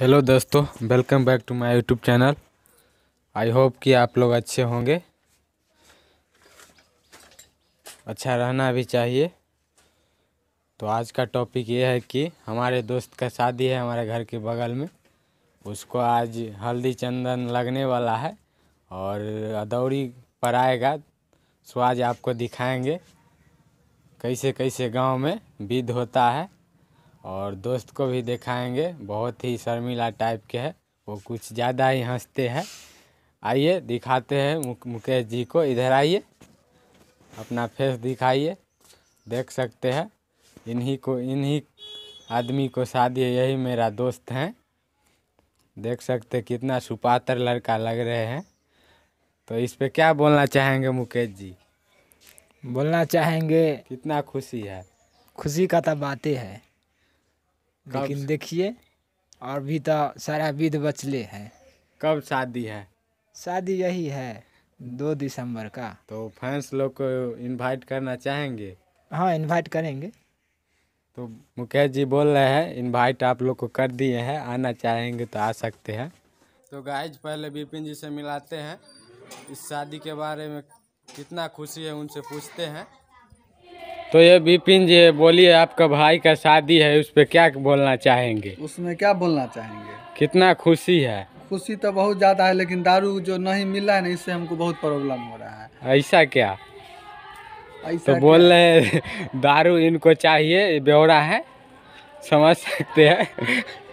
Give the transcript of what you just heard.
Hello दोस्तों welcome back to my YouTube channel I hope कि आप लोग अच्छे होंगे अच्छा रहना भी चाहिए तो आज का टॉपिक ये है कि हमारे दोस्त का शादी है हमारे घर के बगल में उसको आज हल्दी चंदन लगने वाला है और अदौड़ी पर आएगा सो आज आपको दिखाएंगे कैसे कैसे गांव में विध होता है और दोस्त को भी दिखाएंगे बहुत ही शर्मिला टाइप के है वो कुछ ज़्यादा ही हंसते हैं आइए दिखाते हैं मुकेश जी को इधर आइए अपना फेस दिखाइए देख सकते हैं इन्हीं को इन्हीं आदमी को शादी यही मेरा दोस्त हैं देख सकते कितना सुपात्र लड़का लग रहे हैं तो इस पे क्या बोलना चाहेंगे मुकेश जी बोलना चाहेंगे कितना खुशी है खुशी का तो बातें है लेकिन देखिए और भी तो सारा विध बचले है कब शादी है शादी यही है दो दिसंबर का तो फैंस लोग को इनवाइट करना चाहेंगे हाँ इनवाइट करेंगे तो मुकेश जी बोल रहे हैं इनवाइट आप लोग को कर दिए हैं आना चाहेंगे तो आ सकते हैं तो गाइज पहले बिपिन जी से मिलाते हैं इस शादी के बारे में कितना खुशी है उनसे पूछते हैं तो ये बिपिन जी बोलिए आपका भाई का शादी है उस पर क्या बोलना चाहेंगे उसमें क्या बोलना चाहेंगे कितना खुशी है खुशी तो बहुत ज़्यादा है लेकिन दारू जो नहीं मिला है ना इससे हमको बहुत प्रॉब्लम हो रहा है ऐसा क्या ऐसा तो क्या? बोल रहे दारू इनको चाहिए ब्यौरा है समझ सकते हैं